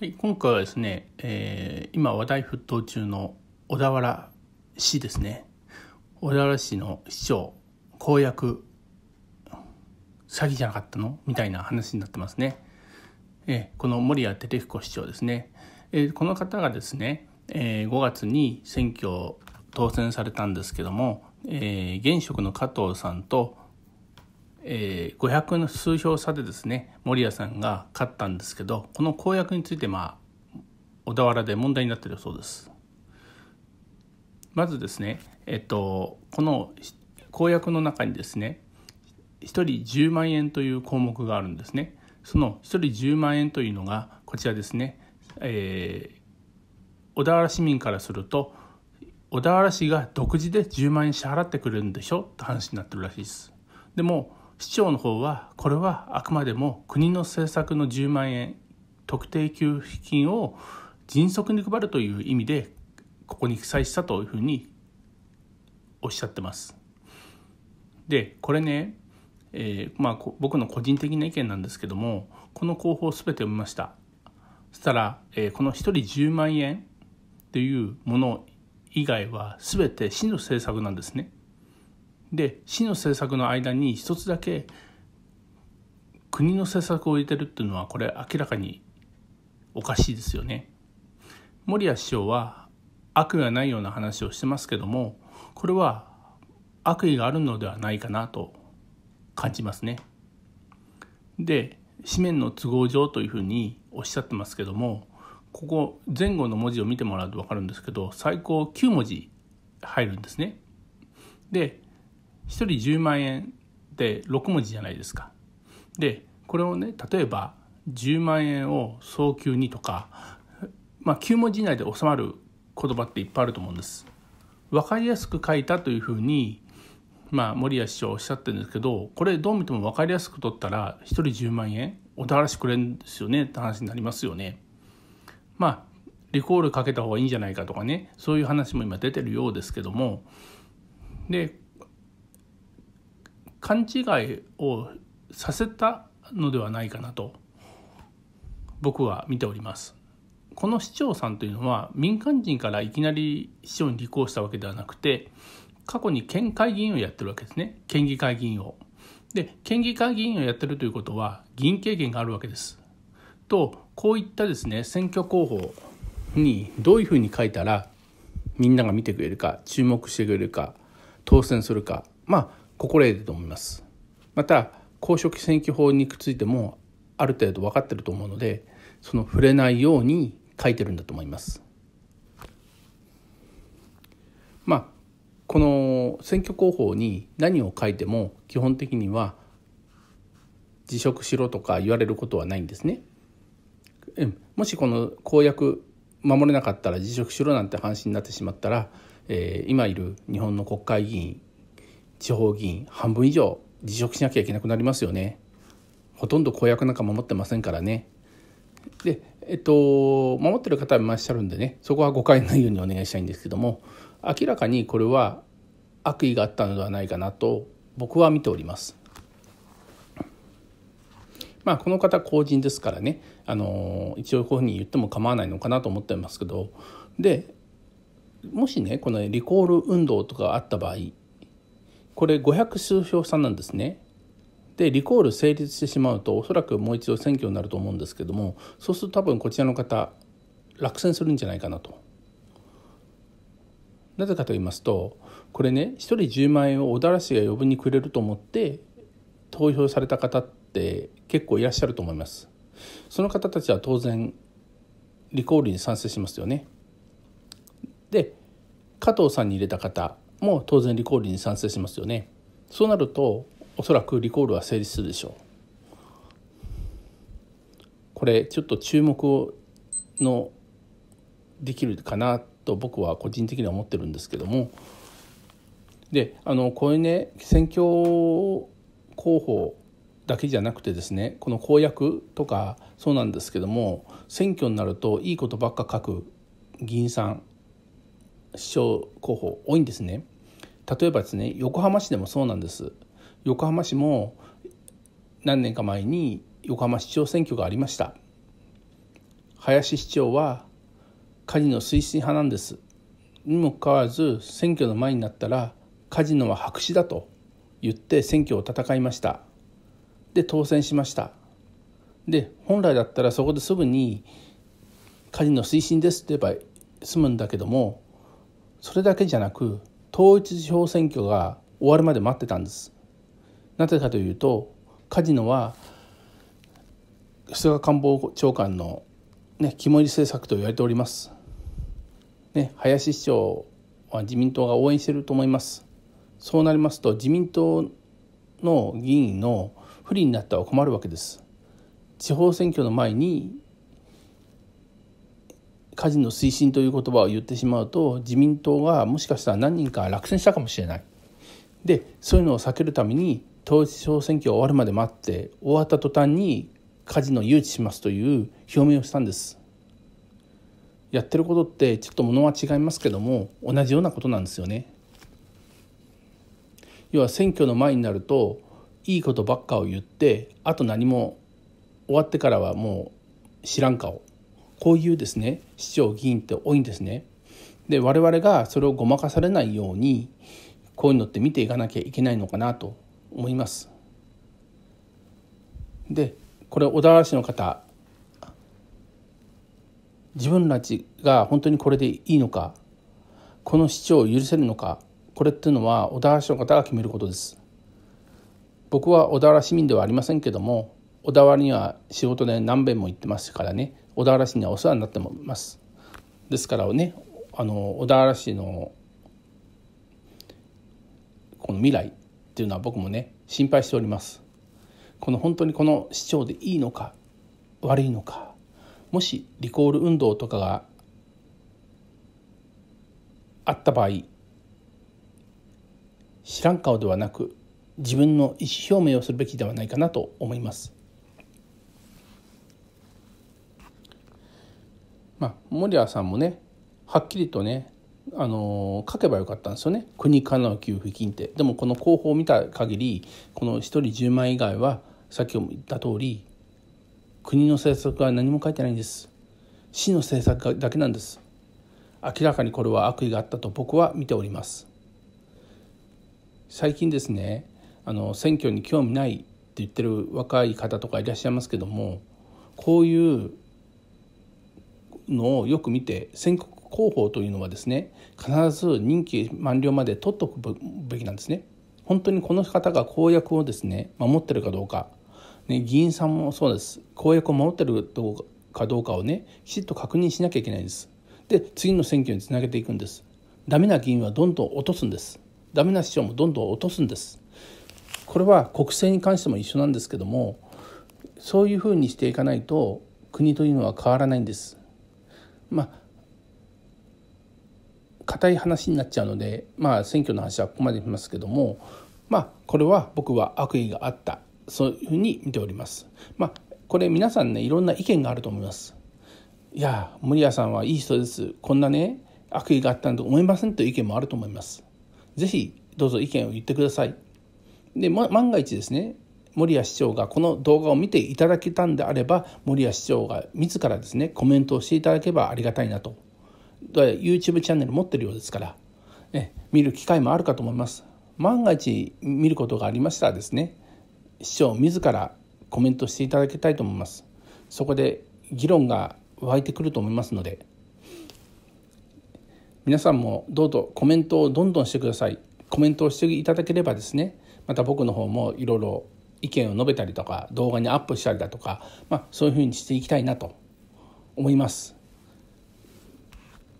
はい、今回はですね、えー、今話題沸騰中の小田原市ですね小田原市の市長公約詐欺じゃなかったのみたいな話になってますね。えこの森谷照彦市長ですね、えこの方がですね、え5月に選挙当選されたんですけども、え現職の加藤さんとえー、500の数票差でですね守屋さんが勝ったんですけどこの公約についてまあ小田原で問題になってるそうですまずですねえっとこの公約の中にですね1人10万円という項目があるんですねその1人10万円というのがこちらですね、えー、小田原市民からすると小田原市が独自で10万円支払ってくれるんでしょって話になってるらしいですでも市長の方はこれはあくまでも国の政策の10万円特定給付金を迅速に配るという意味でここに記載したというふうにおっしゃってます。でこれね、えー、まあ、僕の個人的な意見なんですけどもこの広報全て読みました。そしたら、えー、この1人10万円というもの以外は全て市の政策なんですね。で市の政策の間に一つだけ国の政策を入れてるっていうのはこれ明らかにおかしいですよね。森谷市長は悪意がないような話をしてますけどもこれは悪意があるのではないかなと感じますね。で紙面の都合上というふうにおっしゃってますけどもここ前後の文字を見てもらうと分かるんですけど最高9文字入るんですね。で1人10万円って6文字じゃないですか。でこれをね例えば10万円を早急にとか、まあ、9文字以内で収まる言葉っていっぱいあると思うんです。分かりやすく書いたというふうに、まあ、森谷市長おっしゃってるんですけどこれどう見ても分かりやすく取ったら1人10万円おだらしくれるんですよねって話になりますよね。まあリコールかけた方がいいんじゃないかとかねそういう話も今出てるようですけどもで勘違いをさせたのではないかなと僕は見ております。この市長さんというのは民間人からいきなり市長に立候補したわけではなくて過去に県会議員をやってるわけですね県議会議員を。で県議会議員をやってるということは議員経験があるわけです。とこういったですね選挙候補にどういうふうに書いたらみんなが見てくれるか注目してくれるか当選するかまあ心得てと思います。また公職選挙法についてもある程度分かってると思うのでその触れないように書いてるんだと思います。まあこの選挙公報に何を書いても基本的には辞職しろとか言われることはないんですね。もしこの公約守れなかったら辞職しろなんて話になってしまったら、えー、今いる日本の国会議員地方議員半分以上辞職しなきゃいけなくなりますよね。ほとんど公約なんか守ってませんからね。で、えっと、守ってる方もいらっしゃるんでね、そこは誤解ないようにお願いしたいんですけども、明らかにこれは悪意があったのではないかなと僕は見ております。まあ、この方公人ですからね、あの一応こういうふうに言っても構わないのかなと思ってますけどでもしねこのリコール運動とかあった場合これ500数票差なんですね。でリコール成立してしまうとおそらくもう一度選挙になると思うんですけどもそうすると多分こちらの方落選するんじゃないかなと。なぜかと言いますとこれね1人10万円を小田原市が余分にくれると思って投票された方って結構いらっしゃると思います。その方たちは当然リコールに賛成しますよね。で加藤さんに入れた方も当然リコールに賛成しますよねそうなるとおそらくリコールは成立するでしょうこれちょっと注目のできるかなと僕は個人的には思ってるんですけどもであのこういうね選挙候補だけじゃなくてですねこの公約とかそうなんですけども選挙になるといいことばっか書く議員さん首相候補多いんですね例えばですね横浜市でもそうなんです横浜市も何年か前に横浜市長選挙がありました林市長はカジノ推進派なんですにもかかわらず選挙の前になったらカジノは白紙だと言って選挙を戦いましたで当選しましたで本来だったらそこですぐにカジノ推進ですって言えば済むんだけどもそれだけじゃなく統一地方選挙が終わるまで待ってたんですなぜかというとカジノは菅官房長官の、ね、肝入り政策と言われております、ね、林市長は自民党が応援していると思いますそうなりますと自民党の議員の不利になったは困るわけです地方選挙の前にカジノ推進という言葉を言ってしまうと自民党がもしかしたら何人か落選したかもしれないでそういうのを避けるために統一地方選挙が終わるまで待って終わった途端にカジノ誘致しますという表明をしたんですやってることってちょっとものは違いますけども同じようなことなんですよね要は選挙の前になるといいことばっかを言ってあと何も終わってからはもう知らん顔こういうですね市長議員って多いんですね。で我々がそれをごまかされないようにこういうのって見ていかなきゃいけないのかなと思います。でこれ小田原市の方自分たちが本当にこれでいいのかこの市長を許せるのかこれっていうのは小田原市の方が決めることです僕は小田原市民ではありませんけども小田原には仕事で何遍も行ってますからね小田原市にはお世話になってますですからねあの小田原市のこの未来っていうのは僕もね心配しておりますこの本当にこの市長でいいのか悪いのかもしリコール運動とかがあった場合知らん顔ではなく自分の意思表明をするべきではないかなと思います。まあ、森谷さんもねはっきりとねあの書けばよかったんですよね国からの給付金ってでもこの広報を見た限りこの1人10万円以外はさっきも言った通り国の政策は何も書いてないんです市の政策だけなんです明らかにこれは悪意があったと僕は見ております最近ですねあの選挙に興味ないって言ってる若い方とかいらっしゃいますけどもこういうのをよく見て選挙候補というのはですね必ず任期満了まで取っておくべきなんですね。本当にこの方が公約をですね守ってるかどうか、ね、議員さんもそうです公約を守ってるかどうかをねきちっと確認しなきゃいけないんです。で次の選挙につなげていくんです。ダメな議員はどんどん落とすんです。ダメな市長もどんどん落とすんです。これは国政に関しても一緒なんですけどもそういうふうにしていかないと国というのは変わらないんです。まあ硬い話になっちゃうのでまあ選挙の話はここまで見ますけどもまあこれは僕は悪意があったそういうふうに見ております。まあこれ皆さんねいろんな意見があると思います。いや森谷さんはいい人ですこんなね悪意があったんと思いませんという意見もあると思います。ぜひどうぞ意見を言ってください。で、ま、万が一ですね森谷市長がこの動画を見ていただけたんであれば森谷市長が自らですねコメントをしていただけばありがたいなと YouTube チャンネル持ってるようですからね、見る機会もあるかと思います万が一見ることがありましたらですね市長自らコメントしていただきたいと思いますそこで議論が湧いてくると思いますので皆さんもどうぞコメントをどんどんしてくださいコメントをしていただければですねまた僕の方もいろいろ意見を述べたりとか動画にアップしたりだとか、まあ、そういうふうにしていきたいなと思います。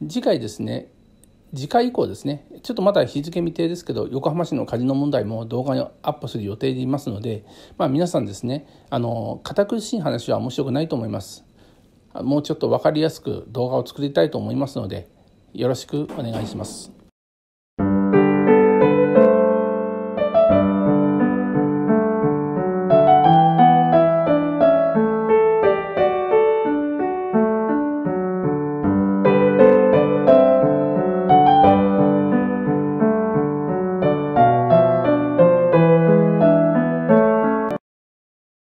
次回ですね次回以降ですねちょっとまだ日付未定ですけど横浜市のカジノ問題も動画にアップする予定でいますので、まあ、皆さんですねあの堅苦しい話は面白くないと思いますもうちょっと分かりやすく動画を作りたいと思いますのでよろしくお願いします。